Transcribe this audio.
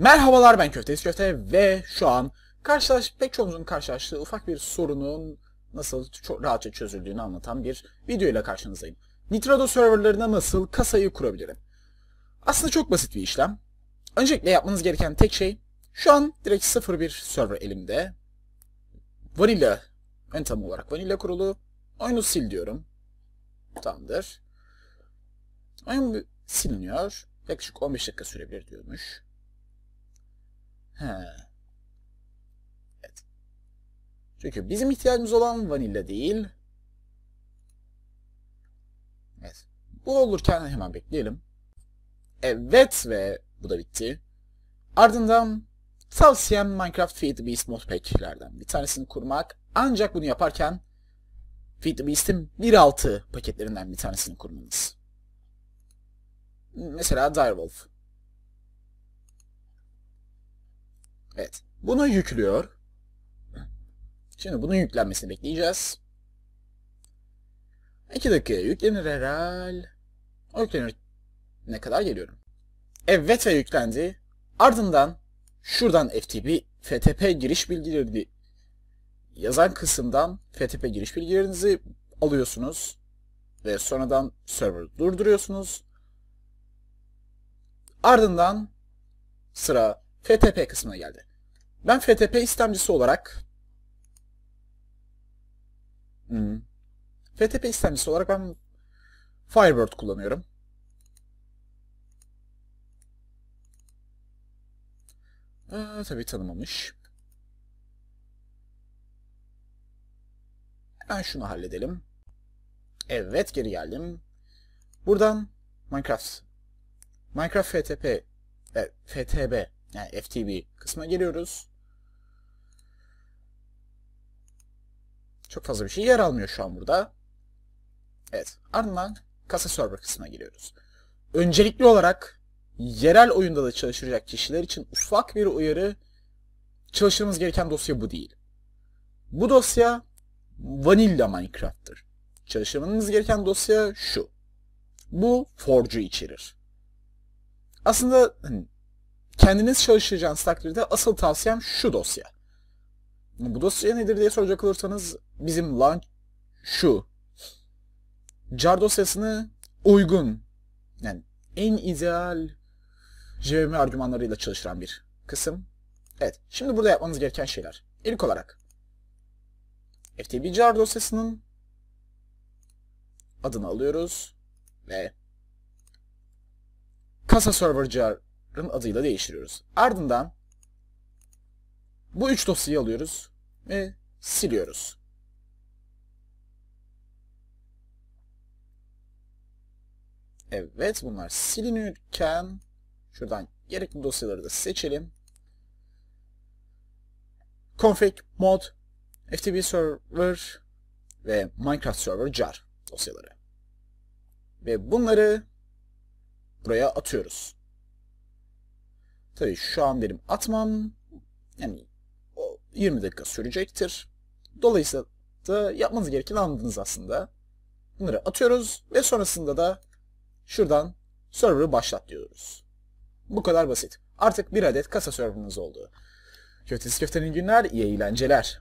Merhabalar ben Köftesi Köfte ve şu an karşılaş, pek çoğunuzun karşılaştığı ufak bir sorunun nasıl çok rahatça çözüldüğünü anlatan bir video ile karşınızdayım. Nitrado serverlarına nasıl kasayı kurabilirim? Aslında çok basit bir işlem. Öncelikle yapmanız gereken tek şey şu an direkt 01 server elimde. Vanilla ön tam olarak vanilla kurulu. Oyunu sil diyorum. Tamamdır. Oyun siliniyor. Yaklaşık 15 dakika sürebilir diyormuş. He. Evet. Çünkü bizim ihtiyacımız olan vanilla değil. Evet. Bu olurken hemen bekleyelim. Evet ve bu da bitti. Ardından tavsiyem Minecraft Feed the Beast modpack'lerden bir tanesini kurmak. Ancak bunu yaparken Feed the Beast'in 1.6 paketlerinden bir tanesini kurmanız. Mesela Direwolf. Evet. Bunu yüklüyor. Şimdi bunun yüklenmesini bekleyeceğiz. 2 dakika yüklenir herhal. O yüklenir ne kadar geliyorum. Evet ve yüklendi. Ardından şuradan FTP, FTP giriş bilgileri yazan kısımdan FTP giriş bilgilerinizi alıyorsunuz ve sonradan server durduruyorsunuz. Ardından sıra FTP kısmına geldi. Ben FTP istemcisi olarak hmm. FTP istemcisi olarak ben Firebird kullanıyorum. Ee, tabii tanımamış. Ben şunu halledelim. Evet geri geldim. Buradan Minecraft Minecraft FTP e, FTB yani FTB kısmına geliyoruz. Çok fazla bir şey yer almıyor şu an burada. Evet. Ardından kasa server kısmına giriyoruz. Öncelikli olarak yerel oyunda da çalışacak kişiler için ufak bir uyarı çalışmamız gereken dosya bu değil. Bu dosya Vanilla Minecraft'tır. Çalışmanız gereken dosya şu. Bu Forge'u içerir. Aslında hani, kendiniz çalışacağınız takdirde asıl tavsiyem şu dosya. Bu dosya nedir diye soracak olursanız bizim launch şu. Jar dosyasını uygun yani en ideal JVM argümanlarıyla çalıştıran bir kısım. Evet. Şimdi burada yapmanız gereken şeyler. İlk olarak FTP jar dosyasının adını alıyoruz ve kasa server jar'ın adıyla değiştiriyoruz. Ardından bu üç dosyayı alıyoruz ve siliyoruz. Evet bunlar silinirken şuradan gerekli dosyaları da seçelim. Config, mod, FTP server ve Minecraft server jar dosyaları. Ve bunları buraya atıyoruz. Tabii şu an benim atmam yani 20 dakika sürecektir. Dolayısıyla da yapmanız gerekeni anladınız aslında. Bunları atıyoruz ve sonrasında da şuradan server'ı başlat diyoruz. Bu kadar basit. Artık bir adet kasa server'ınız oldu. Köftesi köftenin günler, iyi eğlenceler.